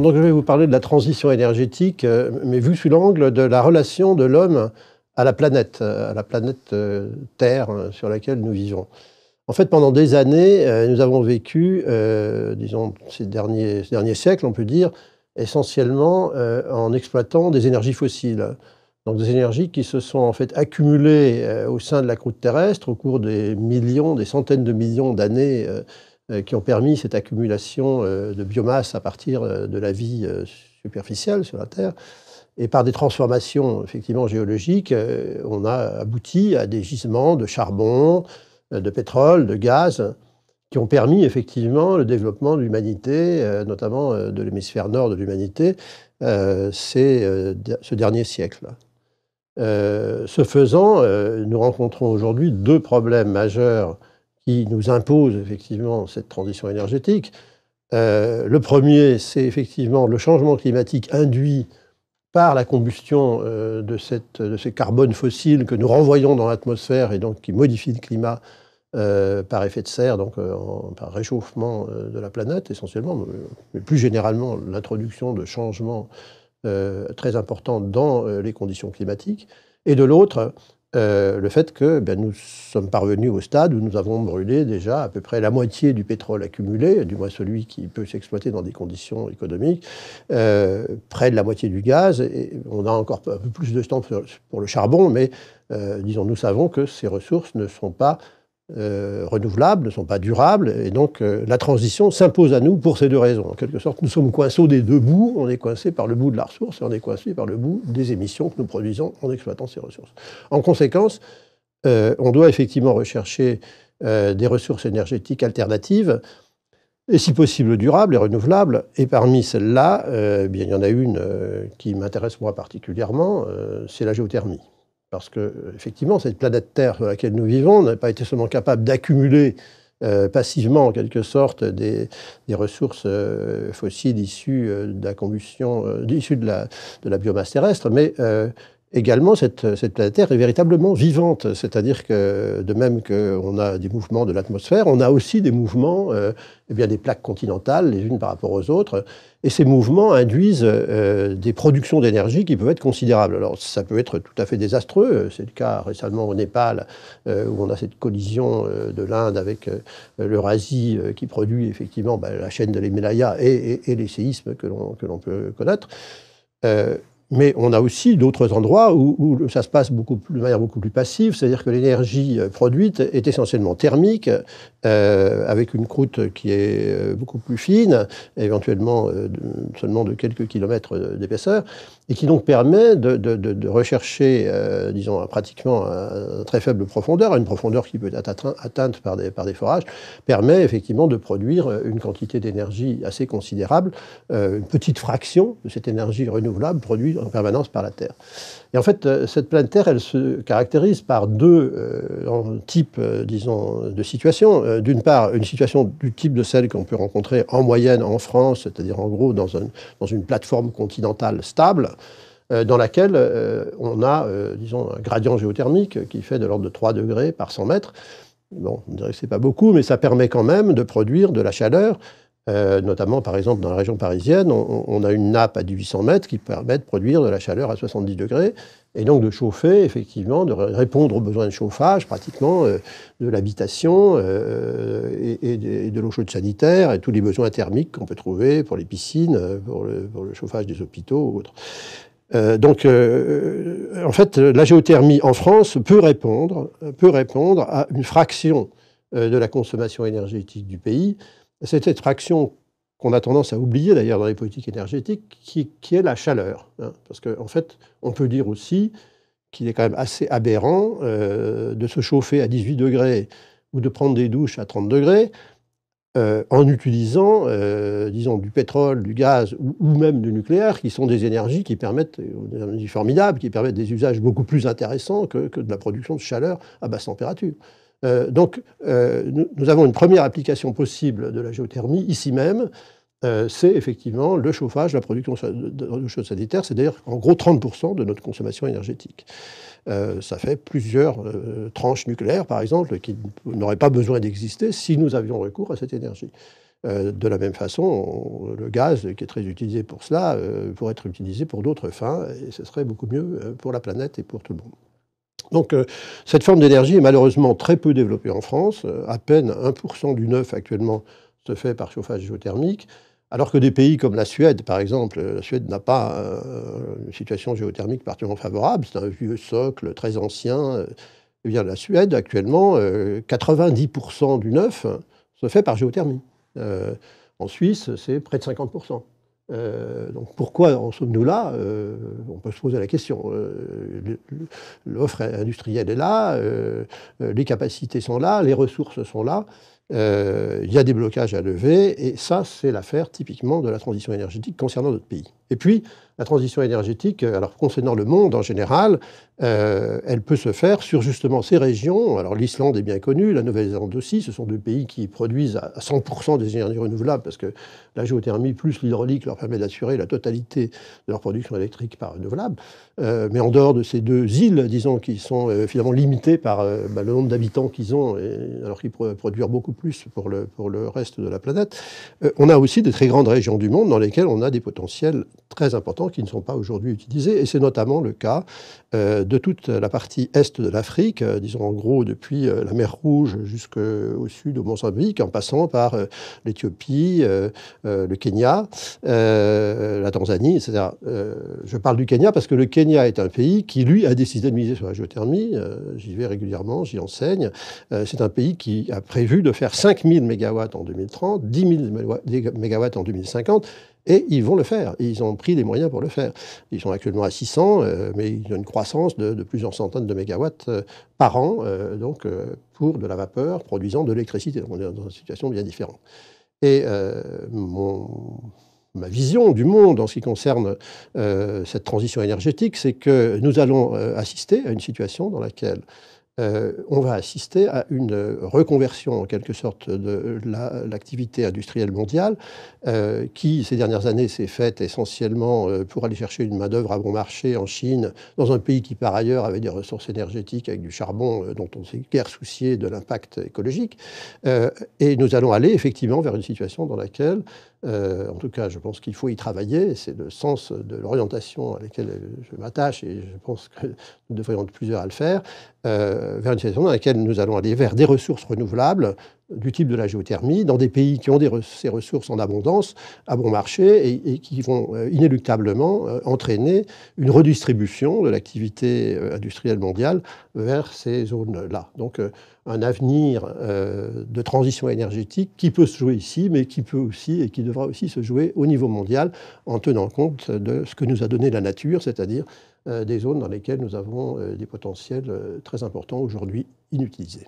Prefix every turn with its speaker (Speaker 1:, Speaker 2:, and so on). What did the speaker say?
Speaker 1: donc je vais vous parler de la transition énergétique, euh, mais vu sous l'angle de la relation de l'homme à la planète, euh, à la planète euh, Terre hein, sur laquelle nous vivons. En fait, pendant des années, nous avons vécu, disons, ces derniers, derniers, siècles, on peut dire, essentiellement en exploitant des énergies fossiles. Donc des énergies qui se sont en fait accumulées au sein de la croûte terrestre au cours des millions, des centaines de millions d'années euh, qui ont permis cette accumulation euh, de biomasse à partir euh, de la vie superficielle sur la Terre. Et par des transformations effectivement géologiques, on a abouti à des gisements de charbon, de pétrole, de gaz, qui ont permis effectivement le développement de l'humanité, notamment de l'hémisphère nord de l'humanité, ce dernier siècle. ce faisant, nous rencontrons aujourd'hui deux problèmes majeurs qui nous impose effectivement cette transition énergétique. Euh, le premier, c'est effectivement le changement climatique induit par la combustion euh, de, cette, de ces carbones fossiles que nous renvoyons dans l'atmosphère et donc qui modifient le climat euh, par effet de serre, donc par réchauffement de la planète essentiellement, mais plus généralement l'introduction de changements très importants dans les conditions climatiques. Et de l'autre, euh, le fait que ben, nous sommes parvenus au stade où nous avons brûlé déjà à peu près la moitié du pétrole accumulé, du moins celui qui peut s'exploiter dans des conditions économiques, euh, près de la moitié du gaz. Et on a encore un peu plus de temps pour le charbon, mais euh, disons, nous savons que ces ressources ne sont pas euh, renouvelables, ne sont pas durables, et donc euh, la transition s'impose à nous pour ces deux raisons. En quelque sorte, nous sommes coincés des deux bouts, on est coincé par le bout de la ressource et on est coincé par le bout des émissions que nous produisons en exploitant ces ressources. En conséquence, euh, on doit effectivement rechercher des ressources énergétiques alternatives, et si possible durables et renouvelables, et parmi celles-là, eh bien, il y en a une qui m'intéresse moi particulièrement, c'est la géothermie. Parce que, euh, effectivement, cette planète Terre sur laquelle nous vivons n'a pas été seulement capable d'accumuler euh, passivement, en quelque sorte, des, ressources euh, fossiles issues de la combustion, issues de la, de la, biomasse terrestre, mais également, cette, cette, planète Terre est véritablement vivante. C'est-à-dire que, de même qu'on a des mouvements de l'atmosphère, on a aussi des mouvements euh, eh bien, des plaques continentales, les unes par rapport aux autres. Et ces mouvements induisent euh, des productions d'énergie qui peuvent être considérables. Alors, ça peut être tout à fait désastreux. C'est le cas récemment au Népal, euh, où on a cette collision de l'Inde avec l'Eurasie qui produit effectivement bah, la chaîne de l'Himalaya et, et, les séismes que l'on peut connaître. Mais on a aussi d'autres endroits où, ça se passe beaucoup de manière beaucoup plus passive, c'est-à-dire que l'énergie euh, produite est essentiellement thermique, euh, avec une croûte qui est euh, beaucoup plus fine, éventuellement seulement de quelques kilomètres d'épaisseur et qui donc permet de, de, de rechercher, euh, disons, pratiquement à euh, très faible profondeur, à une profondeur qui peut être atteinte par des, par des forages, permet effectivement de produire euh, une quantité d'énergie assez considérable, euh, une petite fraction de cette énergie renouvelable produite en permanence par la Terre. Et en fait, cette planète Terre, elle se caractérise par deux euh, types, disons, de situations. D'une part, une situation du type de celle qu'on peut rencontrer en moyenne en France, c'est-à-dire en gros dans, dans une plateforme continentale stable, euh, dans laquelle euh, on a, euh, disons, un gradient géothermique qui fait de l'ordre de 3 degrés par 100 mètres. Bon, on dirait que ce pas beaucoup, mais ça permet quand même de produire de la chaleur. notamment, par exemple, dans la région parisienne, on, a une nappe à 800 mètres qui permet de produire de la chaleur à 70 degrés et donc de chauffer, effectivement, de répondre aux besoins de chauffage, pratiquement, euh, de l'habitation euh, et, de, l'eau chaude sanitaire, et tous les besoins thermiques qu'on peut trouver pour les piscines, euh, pour le, chauffage des hôpitaux ou autres. donc, en fait, la géothermie en France peut répondre, peut répondre à une fraction de la consommation énergétique du pays. C'est cette fraction qu'on a tendance à oublier d'ailleurs dans les politiques énergétiques, qui, est la chaleur. Hein. parce qu'en fait, on peut dire aussi qu'il est quand même assez aberrant euh, de se chauffer à 18 degrés ou de prendre des douches à 30 degrés euh, en utilisant, euh, disons, du pétrole, du gaz ou, même du nucléaire, qui sont des énergies qui permettent, des formidables, qui permettent des usages beaucoup plus intéressants que de la production de chaleur à basse température. Euh, donc, euh, nous, avons une première application possible de la géothermie ici même. Euh, c'est effectivement le chauffage, la production de, de, sanitaire. choses sanitaires. C'est d'ailleurs en gros 30% de notre consommation énergétique. ça fait plusieurs tranches nucléaires, par exemple, qui n'auraient pas besoin d'exister si nous avions recours à cette énergie. de la même façon, le gaz, qui est très utilisé pour cela, pourrait être utilisé pour d'autres fins, et ce serait beaucoup mieux pour la planète et pour tout le monde. Donc euh, cette forme d'énergie est malheureusement très peu développée en France. Euh, à peine 1% du neuf actuellement se fait par chauffage géothermique, alors que des pays comme la Suède, par exemple, euh, la Suède n'a pas une situation géothermique particulièrement favorable, c'est un vieux socle très ancien. Eh bien, la Suède, actuellement, 90% du neuf se fait par géothermie. en Suisse, c'est près de 50%. Euh, donc pourquoi en sommes-nous là euh, On peut se poser la question. Euh, l'offre industrielle est là, les capacités sont là, les ressources sont là, il y a des blocages à lever, et ça c'est l'affaire typiquement de la transition énergétique concernant notre pays. Et puis, la transition énergétique, euh, alors concernant le monde en général, euh, elle peut se faire sur justement ces régions. Alors l'Islande est bien connue, la Nouvelle-Zélande aussi, ce sont deux pays qui produisent à 100% des énergies renouvelables parce que la géothermie plus l'hydraulique leur permet d'assurer la totalité de leur production électrique par renouvelable. Euh, mais en dehors de ces deux îles, disons, qui sont finalement limitées par bah, le nombre d'habitants qu'ils ont, alors qu'ils peuvent produire beaucoup plus pour le, pour le reste de la planète, on a aussi des très grandes régions du monde dans lesquelles on a des potentiels très importants qui ne sont pas aujourd'hui utilisés. Et c'est notamment le cas euh, de toute la partie est de l'Afrique, euh, disons en gros depuis euh, la mer Rouge jusqu'au sud au Mozambique, en passant par l'Éthiopie, le Kenya, la Tanzanie, etc. je parle du Kenya parce que le Kenya est un pays qui, lui, a décidé de miser sur la géothermie. j'y vais régulièrement, j'y enseigne. c'est un pays qui a prévu de faire 5000 MW en 2030, 10 000 MW en 2050. Et ils vont le faire. Ils ont pris les moyens pour le faire. Ils sont actuellement à 600, euh, mais ils ont une croissance de, plusieurs centaines de mégawatts euh, par an, euh, donc pour de la vapeur produisant de l'électricité. on est dans une situation bien différente. Et ma vision du monde en ce qui concerne cette transition énergétique, c'est que nous allons assister à une situation dans laquelle euh, on va assister à une reconversion en quelque sorte de l'activité industrielle mondiale, euh, qui ces dernières années s'est faite essentiellement euh, pour aller chercher une main-d'œuvre à bon marché en Chine, dans un pays qui par ailleurs avait des ressources énergétiques avec du charbon dont on s'est guère soucié de l'impact écologique. et nous allons aller effectivement vers une situation dans laquelle euh, en tout cas, je pense qu'il faut y travailler. C'est le sens de l'orientation à laquelle je m'attache et je pense que nous devrions être plusieurs à le faire, euh, vers une situation dans laquelle nous allons aller vers des ressources renouvelables du type de la géothermie dans des pays qui ont ces ressources en abondance, à bon marché, et, qui vont euh, inéluctablement euh, entraîner une redistribution de l'activité euh, industrielle mondiale vers ces zones-là. Donc un avenir de transition énergétique qui peut se jouer ici, mais qui peut aussi et qui devra aussi se jouer au niveau mondial en tenant compte de ce que nous a donné la nature, c'est-à-dire des zones dans lesquelles nous avons des potentiels très importants aujourd'hui inutilisés.